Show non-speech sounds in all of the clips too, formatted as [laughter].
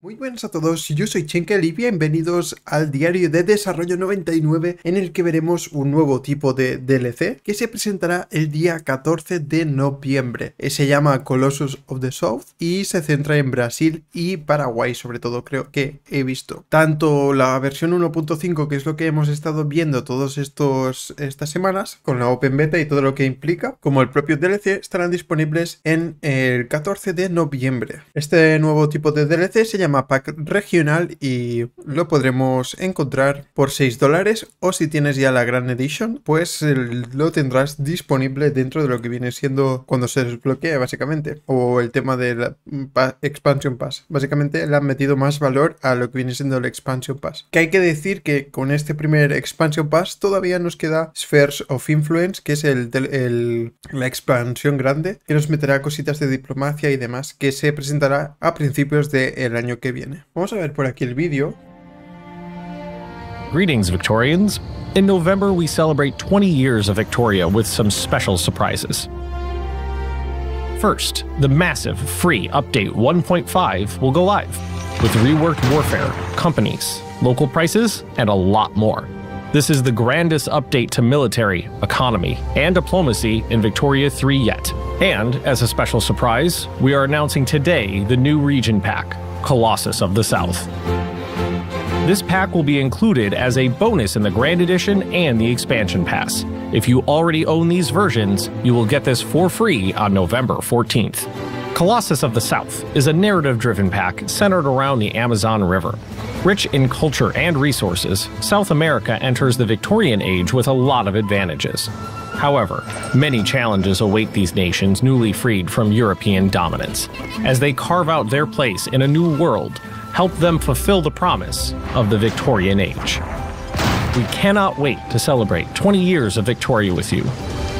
Muy buenas a todos, yo soy Chenkel y bienvenidos al diario de desarrollo 99 en el que veremos un nuevo tipo de DLC que se presentará el día 14 de noviembre. Eh, se llama Colossus of the South y se centra en Brasil y Paraguay sobre todo creo que he visto. Tanto la versión 1.5 que es lo que hemos estado viendo todas estas semanas con la Open Beta y todo lo que implica como el propio DLC estarán disponibles en el 14 de noviembre. Este nuevo tipo de DLC se llama llama pack regional y lo podremos encontrar por 6 dólares o si tienes ya la Grand Edition, pues lo tendrás disponible dentro de lo que viene siendo cuando se desbloquea básicamente. O el tema de la mm, Expansion Pass. Básicamente le han metido más valor a lo que viene siendo el Expansion Pass. Que hay que decir que con este primer Expansion Pass todavía nos queda Spheres of Influence, que es el, la expansión grande, que nos meterá cositas de diplomacia y demás, que se presentará a principios del año que viene. Vamos a ver por aquí el vídeo. Greetings, Victorians. In November, we celebrate 20 years of Victoria with some special surprises. First, the massive free update 1.5 will go live with reworked warfare, companies, local prices, and a lot more. This is the grandest update to military, economy, and diplomacy in Victoria 3 yet. And as a special surprise, we are announcing today the new region pack, Colossus of the South. This pack will be included as a bonus in the Grand Edition and the Expansion Pass. If you already own these versions, you will get this for free on November 14th. Colossus of the South is a narrative driven pack centered around the Amazon River. Rich in culture and resources, South America enters the Victorian Age with a lot of advantages. However, many challenges await these nations newly freed from European dominance as they carve out their place in a new world, help them fulfill the promise of the Victorian age. We cannot wait to celebrate 20 years of Victoria with you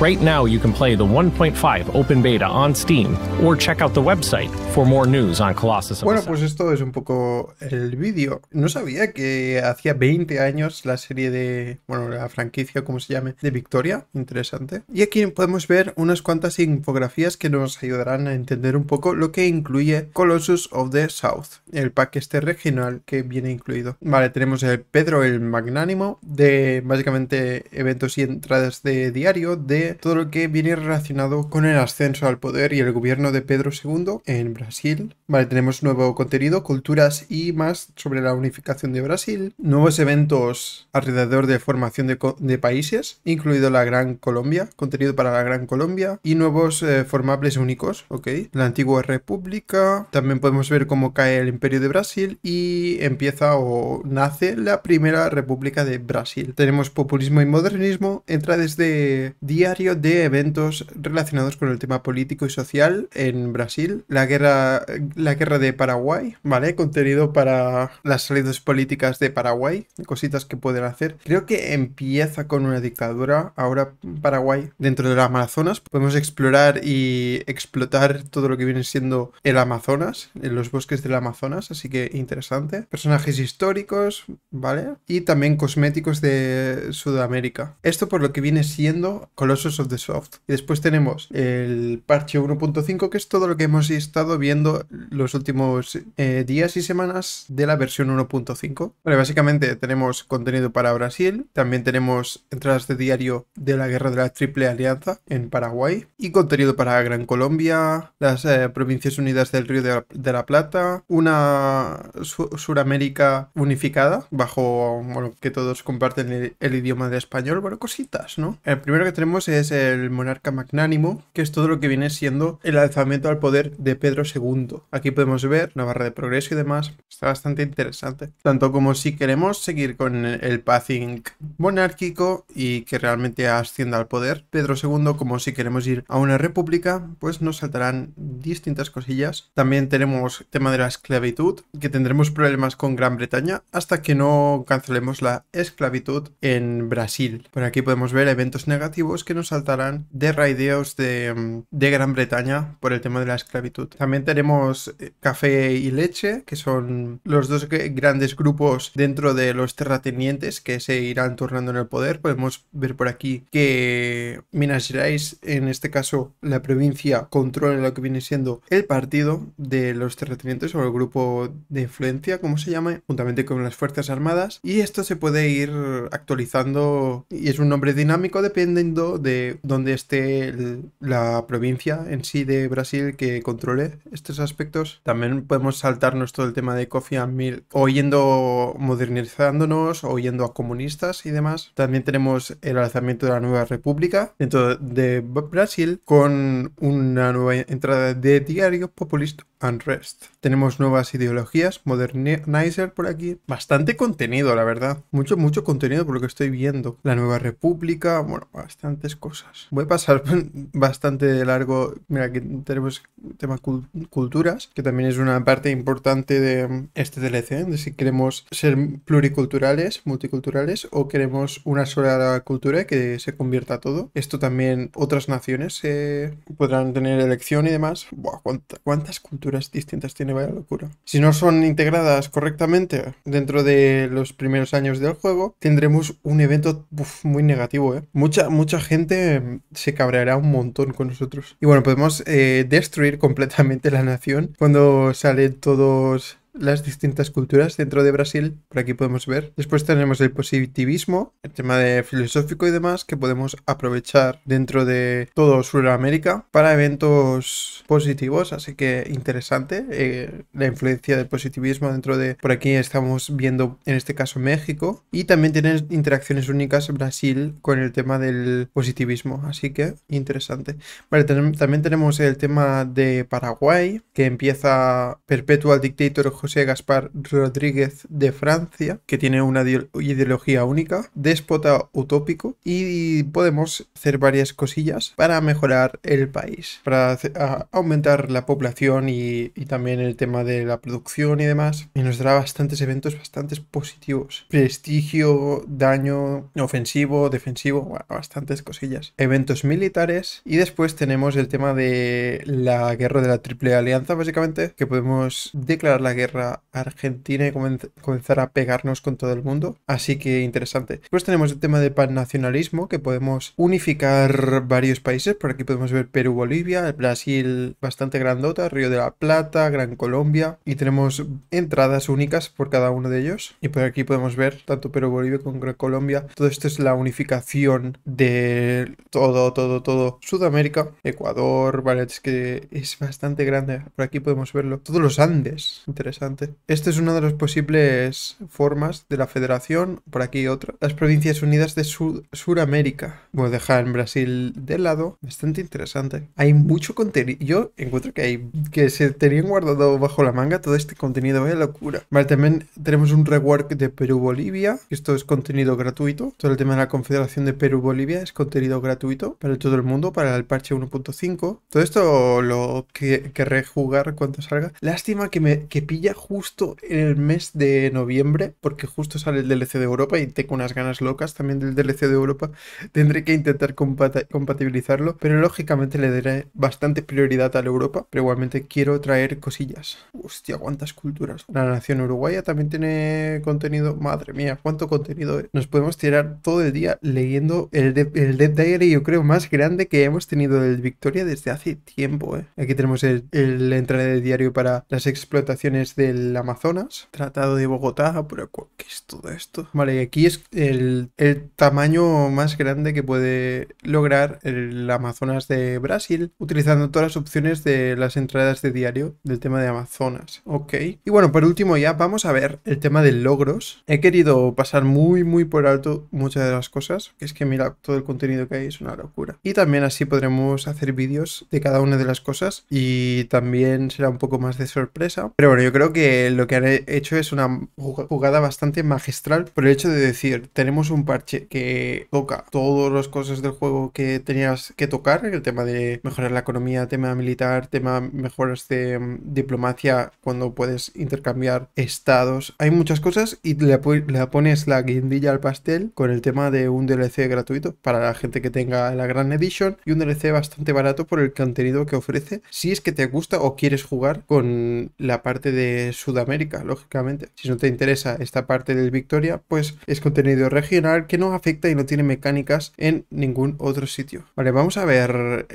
Right now, you can play the 1.5 open beta on Steam or check out the website for more news on Colossus. Bueno, pues esto es un poco el vídeo. No sabía que hacía 20 años la serie de, bueno, la franquicia, como se llame, de Victoria. Interesante. Y aquí podemos ver unas cuantas infografías que nos ayudarán a entender un poco lo que incluye Colossus of the South, el pack este regional que viene incluido. Vale, tenemos el Pedro el Magnánimo de básicamente eventos y entradas de diario de todo lo que viene relacionado con el ascenso al poder y el gobierno de Pedro II en Brasil. Vale, tenemos nuevo contenido, culturas y más sobre la unificación de Brasil, nuevos eventos alrededor de formación de, países, incluido la Gran Colombia, contenido para la Gran Colombia y nuevos eh, formables únicos, ok. La antigua República, también podemos ver cómo cae el Imperio de Brasil y empieza o nace la primera República de Brasil. Tenemos populismo y modernismo, entra desde diario de eventos relacionados con el tema político y social en Brasil, la guerra, la guerra de Paraguay, ¿vale? Contenido para las salidas políticas de Paraguay, cositas que pueden hacer. Creo que empieza con una dictadura, ahora Paraguay, dentro de del Amazonas. Podemos explorar y explotar todo lo que viene siendo el Amazonas, en los bosques del Amazonas, así que interesante. Personajes históricos, ¿vale? Y también cosméticos de Sudamérica. Esto por lo que viene siendo Colosos of Soft. Y después tenemos el parche 1.5, que es todo lo que hemos estado viendo los últimos eh, días y semanas de la versión 1.5. básicamente tenemos contenido para Brasil, también tenemos entradas de diario de la guerra de la Triple Alianza en Paraguay y contenido para Gran Colombia, las eh, Provincias Unidas del Río de la, Plata, una Suramérica unificada bajo, que todos comparten el, el idioma de español, bueno, cositas, ¿no? El primero que tenemos es es el monarca magnánimo, que es todo lo que viene siendo el alzamiento al poder de Pedro II. Aquí podemos ver la barra de progreso y demás. Está bastante interesante. Tanto como si queremos seguir con el pathing monárquico y que realmente ascienda al poder Pedro II, como si queremos ir a una república, pues nos saltarán distintas cosillas. También tenemos el tema de la esclavitud, que tendremos problemas con Gran Bretaña hasta que no cancelemos la esclavitud en Brasil. Por aquí podemos ver eventos negativos que nos saltarán de raideos mm, de, Gran Bretaña por el tema de la esclavitud. También tenemos eh, café y leche, que son los dos grandes grupos dentro de los terratenientes que se irán turnando en el poder. Podemos ver por aquí que Minas Gerais, en este caso la provincia, controla lo que viene siendo el partido de los terratenientes o el grupo de influencia, como se llama, juntamente con las Fuerzas Armadas. Y esto se puede ir actualizando y es un nombre dinámico dependiendo de donde, esté la provincia en sí de Brasil que controle estos aspectos. También podemos saltarnos todo el tema de Kofi mil o oyendo modernizándonos, oyendo a comunistas y demás. También tenemos el alzamiento de la nueva república dentro de Brasil con una nueva entrada de diarios populista Unrest. Tenemos nuevas ideologías, Modernizer por aquí. Bastante contenido, la verdad. Mucho, mucho contenido por lo que estoy viendo. La Nueva República, bueno, bastantes cosas. Voy a pasar [laughs] bastante largo. Mira, aquí tenemos tema culturas, que también es una parte importante de este DLC, de si queremos ser pluriculturales, multiculturales, o queremos una sola cultura que se convierta todo. Esto también otras naciones podrán tener elección y demás. Buah, ¿cuántas culturas? distintas tiene, vaya locura. Si no son integradas correctamente dentro de los primeros años del juego, tendremos un evento muy negativo, ¿eh? Mucha, mucha gente se cabreará un montón con nosotros. Y bueno, podemos eh, destruir completamente la nación cuando salen todos las distintas culturas dentro de Brasil, por aquí podemos ver. Después tenemos el positivismo, el tema de filosófico y demás que podemos aprovechar dentro de todo Sudamérica para eventos positivos, así que interesante eh, la influencia del positivismo dentro de, por aquí estamos viendo en este caso México y también tienen interacciones únicas Brasil con el tema del positivismo, así que interesante. Vale, también tenemos el tema de Paraguay que empieza Perpetual Dictator José sea Gaspar Rodríguez de Francia, que tiene una ideología única, déspota utópico, y podemos hacer varias cosillas para mejorar el país, para aumentar la población y, también el tema de la producción y demás. Y nos dará bastantes eventos bastantes positivos. Prestigio, daño, ofensivo, defensivo, bastantes cosillas. Eventos militares y después tenemos el tema de la guerra de la Triple Alianza, básicamente, que podemos declarar la guerra argentina y comenzar a pegarnos con todo el mundo. Así que interesante. Después tenemos el tema de pan-nacionalismo que podemos unificar varios países. Por aquí podemos ver Perú, Bolivia, Brasil bastante grandota, Río de la Plata, Gran Colombia. Y tenemos entradas únicas por cada uno de ellos. Y por aquí podemos ver tanto Perú, Bolivia como Gran Colombia. Todo esto es la unificación de todo, todo, todo Sudamérica. Ecuador, vale, es que es bastante grande. Por aquí podemos verlo. Todos los Andes. Interesante interesante. Esta es una de las posibles formas de la federación, por aquí otra. Las Provincias Unidas de Sudamérica. Voy a dejar en Brasil de lado. Bastante interesante. Hay mucho contenido. Yo encuentro que hay que se tenían guardado bajo la manga todo este contenido. Vaya locura. Vale, también tenemos un rework de Perú-Bolivia. Esto es contenido gratuito. Todo el tema de la Confederación de Perú-Bolivia es contenido gratuito para todo el mundo, para el parche 1.5. Todo esto lo que querré jugar cuando salga. Lástima que me que pilla justo en el mes de noviembre, porque justo sale el DLC de Europa y tengo unas ganas locas también del DLC de Europa. [laughs] Tendré que intentar compatibilizarlo, pero lógicamente le daré bastante prioridad a la Europa, pero igualmente quiero traer cosillas. Hostia, cuántas culturas. La nación uruguaya también tiene contenido. Madre mía, cuánto contenido. Eh. Nos podemos tirar todo el día leyendo el, de Dead Diary, yo creo, más grande que hemos tenido del Victoria desde hace tiempo. Eh. Aquí tenemos el, el entrada de diario para las explotaciones del Amazonas, Tratado de Bogotá, pero ¿qué es todo esto? Vale, y aquí es el, tamaño más grande que puede lograr el Amazonas de Brasil, utilizando todas las opciones de las entradas de diario del tema de Amazonas. Ok. Y bueno, por último ya vamos a ver el tema de logros. He querido pasar muy, muy por alto muchas de las cosas, que es que mira, todo el contenido que hay es una locura. Y también así podremos hacer vídeos de cada una de las cosas y también será un poco más de sorpresa. Pero bueno, yo creo que lo que han hecho es una jugada bastante magistral por el hecho de decir, tenemos un parche que toca todas las cosas del juego que tenías que tocar, el tema de mejorar la economía, tema militar, tema mejoras de mm, diplomacia cuando puedes intercambiar estados. Hay muchas cosas y le, le, pones la guindilla al pastel con el tema de un DLC gratuito para la gente que tenga la Grand Edition y un DLC bastante barato por el contenido que ofrece si es que te gusta o quieres jugar con la parte de Sudamérica, lógicamente. Si no te interesa esta parte del Victoria, pues es contenido regional que no afecta y no tiene mecánicas en ningún otro sitio. Vale, vamos a ver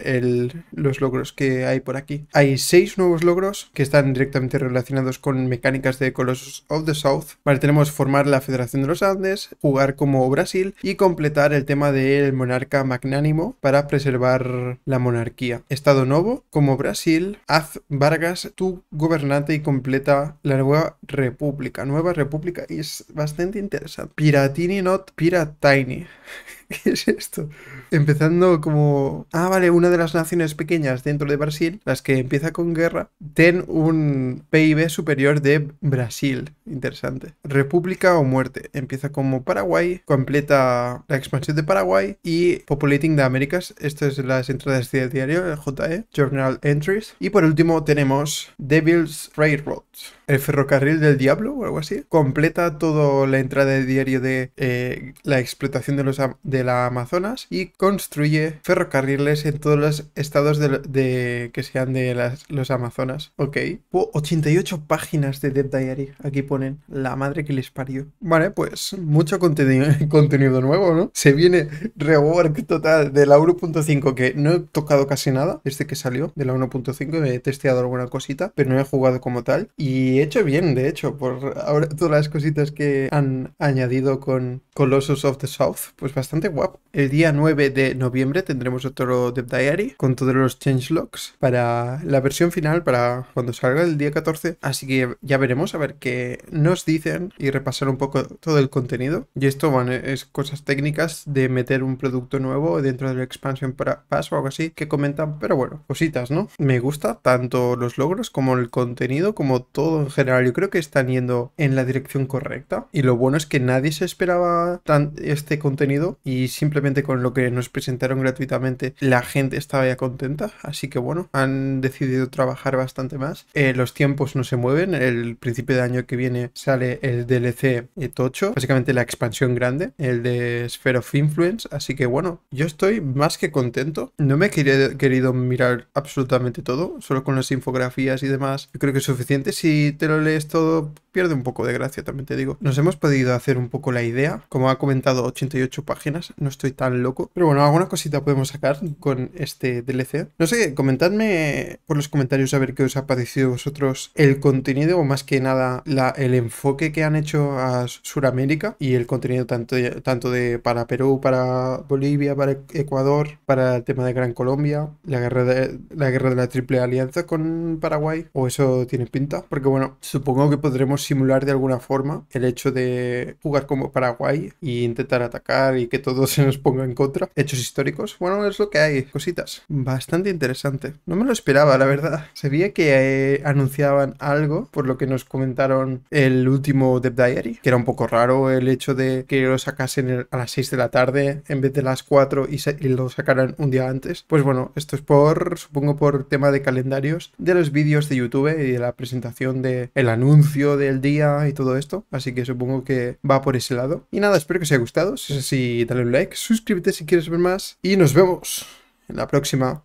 los logros que hay por aquí. Hay seis nuevos logros que están directamente relacionados con mecánicas de Colossus of the South. Vale, tenemos formar la Federación de los Andes, jugar como Brasil y completar el tema del monarca magnánimo para preservar la monarquía. Estado nuevo como Brasil, haz Vargas tu gobernante y completa la nueva república. Nueva república y es bastante interesante. Piratini not Piratini. [laughs] ¿Qué [laughs] es esto? Empezando como, ah, vale, una de las naciones pequeñas dentro de Brasil, las que empieza con guerra, ten un PIB superior de Brasil. Interesante. República o muerte. Empieza como Paraguay, completa la expansión de Paraguay y Populating the Americas. esto es las entradas del diario, el JE, Journal Entries. Y por último tenemos Devil's Railroad el ferrocarril del diablo o algo así, completa toda la entrada de diario de eh, la explotación de, los, de la Amazonas y construye ferrocarriles en todos los estados de, que sean de las, los Amazonas. Ok. 88 páginas de Dead Diary. Aquí ponen la madre que les parió. Vale, pues mucho contenido, [laughs] contenido nuevo, ¿no? Se viene rework total de la 1.5 que no he tocado casi nada, este que salió de la 1.5, he testeado alguna cosita, pero no he jugado como tal. Y hecho bien, de hecho, por ahora todas las cositas que han añadido con Colossus of the South, pues bastante guapo. El día 9 de noviembre tendremos otro Dev Diary con todos los changelogs para la versión final, para cuando salga el día 14. Así que ya veremos a ver qué nos dicen y repasar un poco todo el contenido. Y esto, bueno, es cosas técnicas de meter un producto nuevo dentro de la expansion para pass o algo así que comentan, pero bueno, cositas, ¿no? Me gusta tanto los logros como el contenido, como todo en general, yo creo que están yendo en la dirección correcta. Y lo bueno es que nadie se esperaba tan este contenido y simplemente con lo que nos presentaron gratuitamente la gente estaba ya contenta. Así que bueno, han decidido trabajar bastante más. Eh, los tiempos no se mueven. El principio de año que viene sale el DLC eh, Tocho, básicamente la expansión grande, el de Sphere of Influence. Así que bueno, yo estoy más que contento. No me he querido, querido mirar absolutamente todo, solo con las infografías y demás. Yo creo que es suficiente. Si te lo lees todo, pierde un poco de gracia, también te digo. Nos hemos podido hacer un poco la idea. Como ha comentado, 88 páginas, no estoy tan loco. Pero bueno, alguna cosita podemos sacar con este DLC. No sé, comentadme por los comentarios a ver qué os ha parecido vosotros el contenido, o más que nada la, el enfoque que han hecho a Suramérica y el contenido tanto, tanto de para Perú, para Bolivia, para Ecuador, para el tema de Gran Colombia, la guerra de la, guerra de la Triple Alianza con Paraguay, o eso tiene pinta, porque bueno, supongo que podremos simular de alguna forma el hecho de jugar como Paraguay e intentar atacar y que todo se nos ponga en contra. Hechos históricos. Bueno, es lo que hay. Cositas. Bastante interesante. No me lo esperaba, la verdad. Sabía que eh, anunciaban algo, por lo que nos comentaron el último Dev Diary, que era un poco raro el hecho de que lo sacasen a las 6 de la tarde en vez de las 4 y, y lo sacaran un día antes. Pues bueno, esto es por, supongo, por tema de calendarios de los vídeos de YouTube y de la presentación de el anuncio del día y todo esto. Así que supongo que va por ese lado. Y nada, espero que os haya gustado. Si es así, dale un like, suscríbete si quieres ver más. Y nos vemos en la próxima.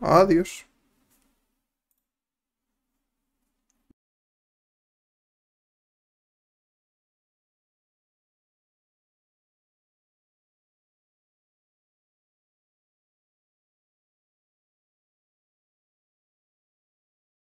Adiós.